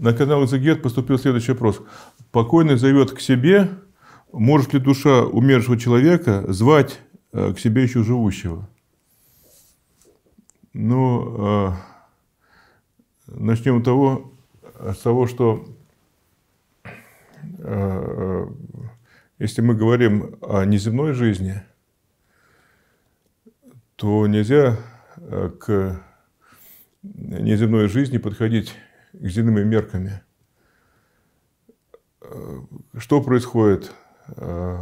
На канал Изагет поступил следующий вопрос. Покойный зовет к себе, может ли душа умершего человека звать э, к себе еще живущего? Ну, э, начнем с того, с того что э, если мы говорим о неземной жизни, то нельзя к неземной жизни подходить земными мерками. Э, что происходит э,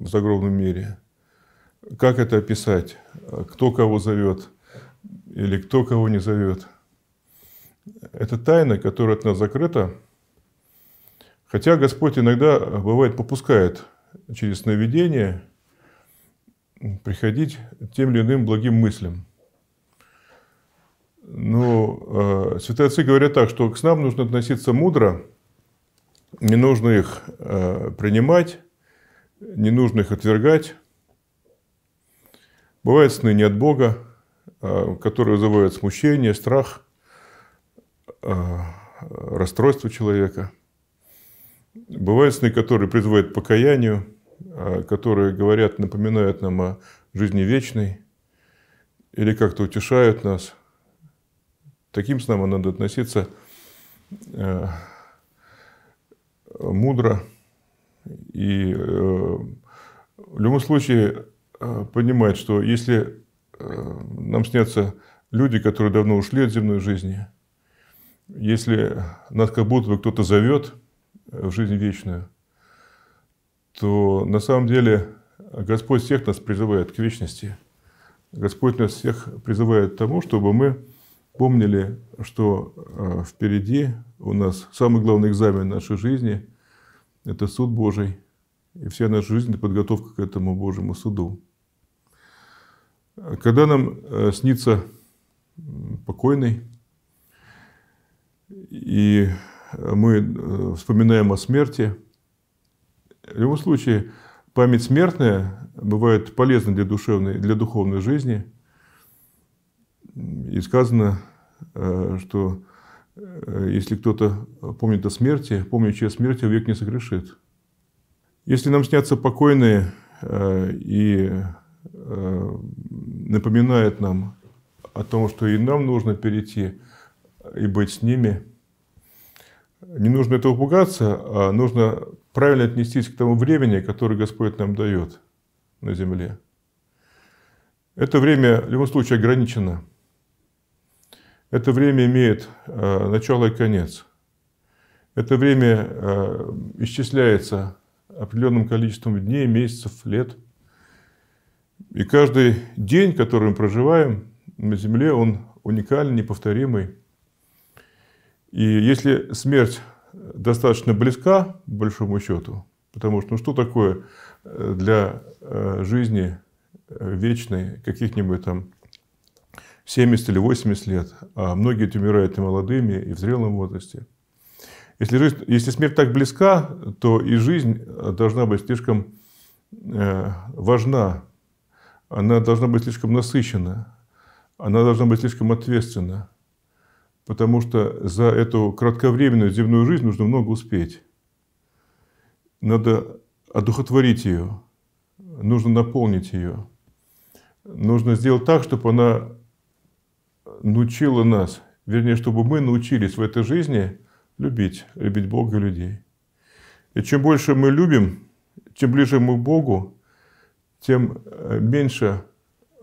в загробном мире? Как это описать? Кто кого зовет? Или кто кого не зовет? Это тайна, которая от нас закрыта. Хотя Господь иногда, э, бывает, попускает через сновидение приходить тем или иным благим мыслям. Ну, э, святые отцы говорят так, что к нам нужно относиться мудро, не нужно их э, принимать, не нужно их отвергать. Бывают сны не от Бога, э, которые вызывают смущение, страх, э, расстройство человека. Бывают сны, которые призывают к покаянию, э, которые говорят, напоминают нам о жизни вечной или как-то утешают нас – таким снам надо относиться э, мудро и э, в любом случае э, понимать, что если нам снятся люди, которые давно ушли от земной жизни, если нас как будто бы кто-то зовет в жизнь вечную, то на самом деле Господь всех нас призывает к вечности. Господь нас всех призывает к тому, чтобы мы помнили, что э, впереди у нас самый главный экзамен нашей жизни – это суд Божий. И вся наша жизнь – это подготовка к этому Божьему суду. Когда нам э, снится покойный, и мы э, вспоминаем о смерти. В любом случае, память смертная бывает полезна для душевной, для духовной жизни. И сказано, э, что э, если кто-то помнит о смерти, помнящий о смерти, век не согрешит. Если нам снятся покойные э, и напоминают нам о том, что и нам нужно перейти и быть с ними, не нужно этого пугаться, а нужно правильно отнестись к тому времени, которое Господь нам дает на земле. Это время в любом случае ограничено – это время имеет э, начало и конец. Это время э, исчисляется определенным количеством дней, месяцев, лет. И каждый день, который мы проживаем на Земле, он уникальный, неповторимый. И если смерть достаточно близка, по большому счету, потому что ну, что такое э, для жизни вечной каких-нибудь там 70 или 80 лет, а многие умирают и молодыми, и в зрелом возрасте. Если, жизнь, если смерть так близка, то и жизнь а, должна быть слишком э, важна, она должна быть слишком насыщена, она должна быть слишком ответственна, потому что за эту кратковременную земную жизнь нужно много успеть. Надо одухотворить ее, нужно наполнить ее. Нужно сделать так, чтобы она научила нас, вернее, чтобы мы научились в этой жизни любить, любить Бога и людей. И чем больше мы любим, чем ближе мы к Богу, тем э, меньше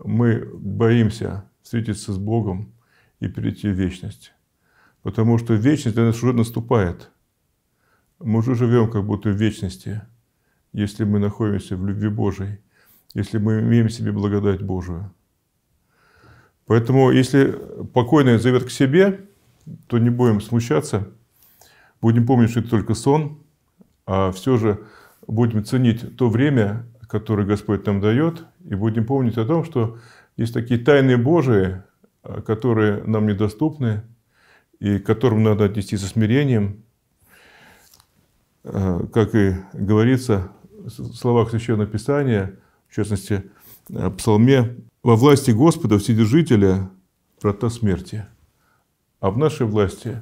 мы боимся встретиться с Богом и перейти в вечность. Потому что вечность для нас уже наступает. Мы уже живем как будто в вечности, если мы находимся в любви Божией, если мы имеем в себе благодать Божию. Поэтому, если покойный зовет к себе, то не будем смущаться, будем помнить, что это только сон, а все же будем ценить то время, которое Господь нам дает, и будем помнить о том, что есть такие тайны Божии, которые нам недоступны, и к которым надо отнести со смирением. А, как и говорится в словах Священного Писания, в частности, а, в Псалме, во власти Господа Вседержителя врата смерти, а в нашей власти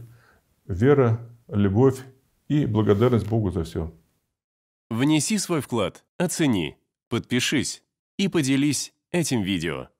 вера, любовь и благодарность Богу за все. Внеси свой вклад, оцени, подпишись и поделись этим видео.